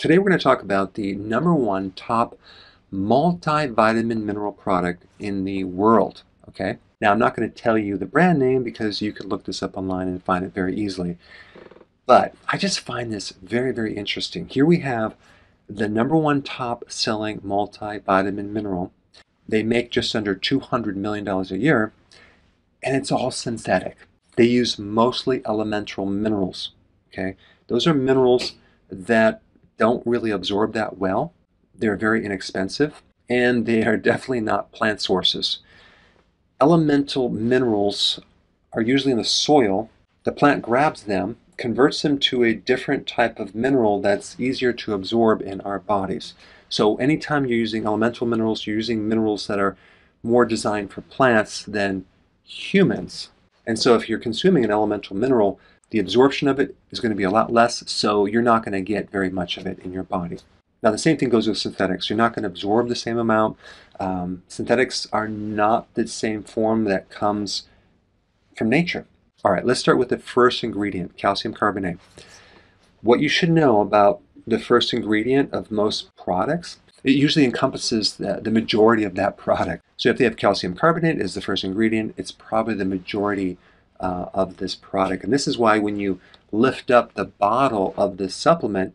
Today we're going to talk about the number one top multivitamin mineral product in the world. Okay. Now I'm not going to tell you the brand name because you can look this up online and find it very easily. But I just find this very, very interesting. Here we have the number one top selling multivitamin mineral. They make just under $200 million a year, and it's all synthetic. They use mostly elemental minerals. Okay. Those are minerals that don't really absorb that well. They're very inexpensive, and they are definitely not plant sources. Elemental minerals are usually in the soil. The plant grabs them, converts them to a different type of mineral that's easier to absorb in our bodies. So anytime you're using elemental minerals, you're using minerals that are more designed for plants than humans. And so if you're consuming an elemental mineral, the absorption of it is going to be a lot less, so you're not going to get very much of it in your body. Now the same thing goes with synthetics. You're not going to absorb the same amount. Um, synthetics are not the same form that comes from nature. All right, let's start with the first ingredient, calcium carbonate. What you should know about the first ingredient of most products it usually encompasses the, the majority of that product. So if they have calcium carbonate as the first ingredient, it's probably the majority uh, of this product. And this is why when you lift up the bottle of this supplement,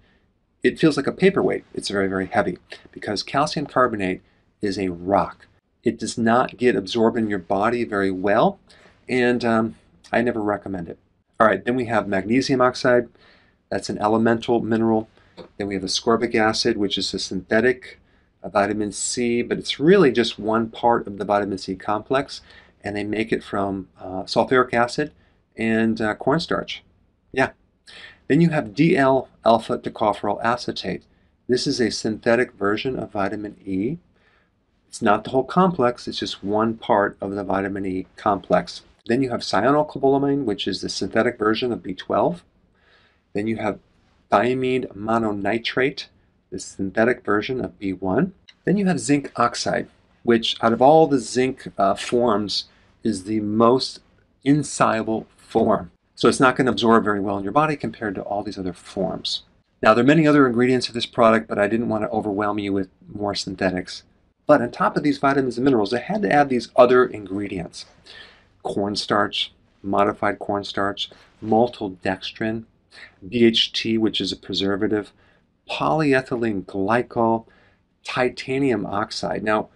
it feels like a paperweight. It's very, very heavy because calcium carbonate is a rock. It does not get absorbed in your body very well, and um, I never recommend it. All right, then we have magnesium oxide. That's an elemental mineral. Then we have ascorbic acid, which is a synthetic a uh, vitamin C, but it's really just one part of the vitamin C complex, and they make it from uh, sulfuric acid and uh, cornstarch. Yeah. Then you have DL alpha tocopherol acetate. This is a synthetic version of vitamin E. It's not the whole complex, it's just one part of the vitamin E complex. Then you have cyanocobalamin, which is the synthetic version of B12. Then you have thiamine mononitrate, the synthetic version of B1. Then you have zinc oxide, which out of all the zinc uh, forms is the most insoluble form. So it's not going to absorb very well in your body compared to all these other forms. Now there are many other ingredients of this product, but I didn't want to overwhelm you with more synthetics. But on top of these vitamins and minerals, they had to add these other ingredients. Cornstarch, modified cornstarch, maltodextrin, BHT, which is a preservative, polyethylene glycol, titanium oxide. Now,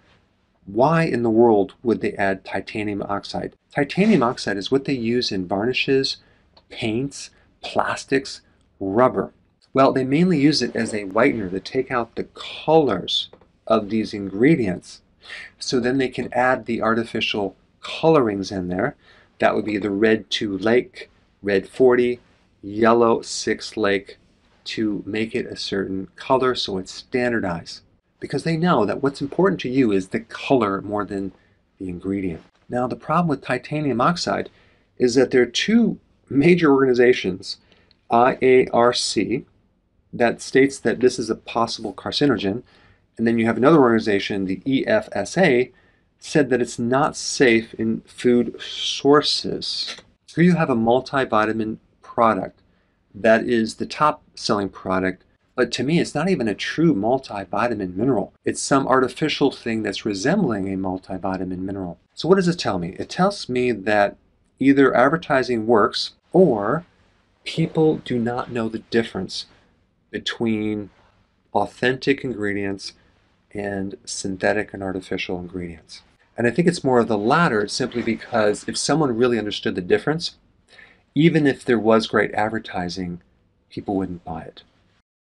why in the world would they add titanium oxide? Titanium oxide is what they use in varnishes, paints, plastics, rubber. Well, they mainly use it as a whitener to take out the colors of these ingredients. So then they can add the artificial colorings in there. That would be the red 2 lake, red 40, yellow six lake to make it a certain color so it's standardized because they know that what's important to you is the color more than the ingredient. Now the problem with titanium oxide is that there are two major organizations, IARC, that states that this is a possible carcinogen, and then you have another organization, the EFSA, said that it's not safe in food sources. Here you have a multivitamin product that is the top selling product, but to me it's not even a true multivitamin mineral. It's some artificial thing that's resembling a multivitamin mineral. So what does it tell me? It tells me that either advertising works or people do not know the difference between authentic ingredients and synthetic and artificial ingredients. And I think it's more of the latter simply because if someone really understood the difference, even if there was great advertising, people wouldn't buy it.